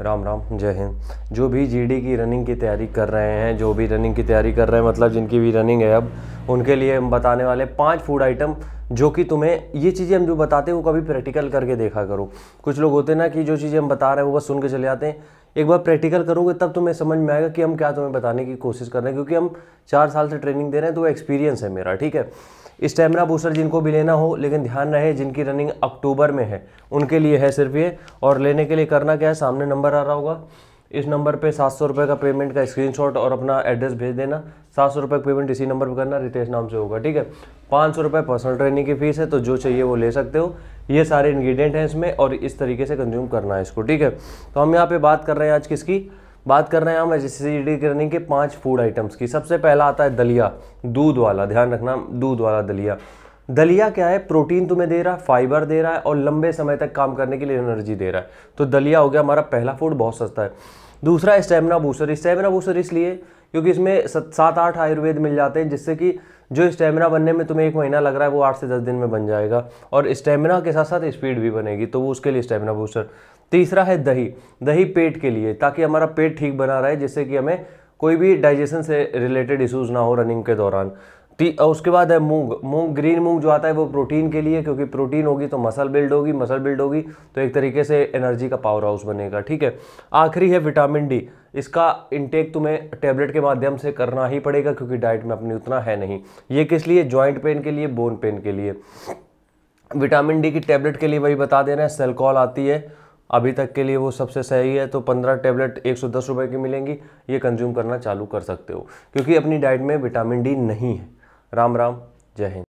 राम राम जय हिंद जो भी जीडी की रनिंग की तैयारी कर रहे हैं जो भी रनिंग की तैयारी कर रहे हैं मतलब जिनकी भी रनिंग है अब उनके लिए हम बताने वाले पांच फूड आइटम जो कि तुम्हें ये चीज़ें हम जो बताते हैं वो कभी प्रैक्टिकल करके देखा करो कुछ लोग होते ना कि जो चीज़ें हम बता रहे हैं वो बस सुन के चले आते हैं एक बार प्रैक्टिकल करोगे तब तुम्हें समझ में आएगा कि हम क्या तुम्हें बताने की कोशिश कर रहे हैं क्योंकि हम चार साल से ट्रेनिंग दे रहे हैं तो एक्सपीरियंस है मेरा ठीक है स्टेमिना बूस्टर जिनको भी लेना हो लेकिन ध्यान रहे जिनकी रनिंग अक्टूबर में है उनके लिए है सिर्फ ये और लेने के लिए करना क्या है सामने नंबर आ रहा होगा इस नंबर पे सात सौ रुपये का पेमेंट का स्क्रीनशॉट और अपना एड्रेस भेज देना सात सौ रुपये का पेमेंट इसी नंबर पर करना रितेश नाम से होगा ठीक है पाँच सौ रुपये पर्सनल ट्रेनिंग की फ़ीस है तो जो चाहिए वो ले सकते हो ये सारे इन्ग्रीडियंट हैं इसमें और इस तरीके से कंज्यूम करना है इसको ठीक है तो हम यहाँ पर बात कर रहे हैं आज किसकी बात कर रहे हैं हम एच एस ट्रेनिंग के पाँच फूड आइटम्स की सबसे पहला आता है दलिया दूध वाला ध्यान रखना दूध वाला दलिया दलिया क्या है प्रोटीन तुम्हें दे रहा है फाइबर दे रहा है और लंबे समय तक काम करने के लिए एनर्जी दे रहा है तो दलिया हो गया हमारा पहला फूड बहुत सस्ता है दूसरा स्टेमिना बूस्टर स्टेमिना बूस्टर इसलिए क्योंकि इसमें सात आठ आयुर्वेद मिल जाते हैं जिससे कि जो स्टेमिना बनने में तुम्हें एक महीना लग रहा है वो आठ से दस दिन में बन जाएगा और स्टेमिना के साथ साथ स्पीड भी बनेगी तो वो उसके लिए स्टेमिना बूस्टर तीसरा है दही दही पेट के लिए ताकि हमारा पेट ठीक बना रहे जिससे कि हमें कोई भी डाइजेशन से रिलेटेड इश्यूज ना हो रनिंग के दौरान और उसके बाद है मूंग मूंग ग्रीन मूंग जो आता है वो प्रोटीन के लिए क्योंकि प्रोटीन होगी तो मसल बिल्ड होगी मसल बिल्ड होगी तो एक तरीके से एनर्जी का पावर हाउस बनेगा ठीक है आखिरी है विटामिन डी इसका इंटेक तुम्हें टेबलेट के माध्यम से करना ही पड़ेगा क्योंकि डाइट में अपनी उतना है नहीं ये किस लिए ज्वाइंट पेन के लिए बोन पेन के लिए विटामिन डी की टैबलेट के लिए वही बता दे रहे हैं सेलकॉल आती है अभी तक के लिए वो सबसे सही है तो पंद्रह टेबलेट एक सौ दस रुपये की मिलेंगी ये कंज्यूम करना चालू कर सकते हो क्योंकि अपनी डाइट में विटामिन डी नहीं है राम राम जय हिंद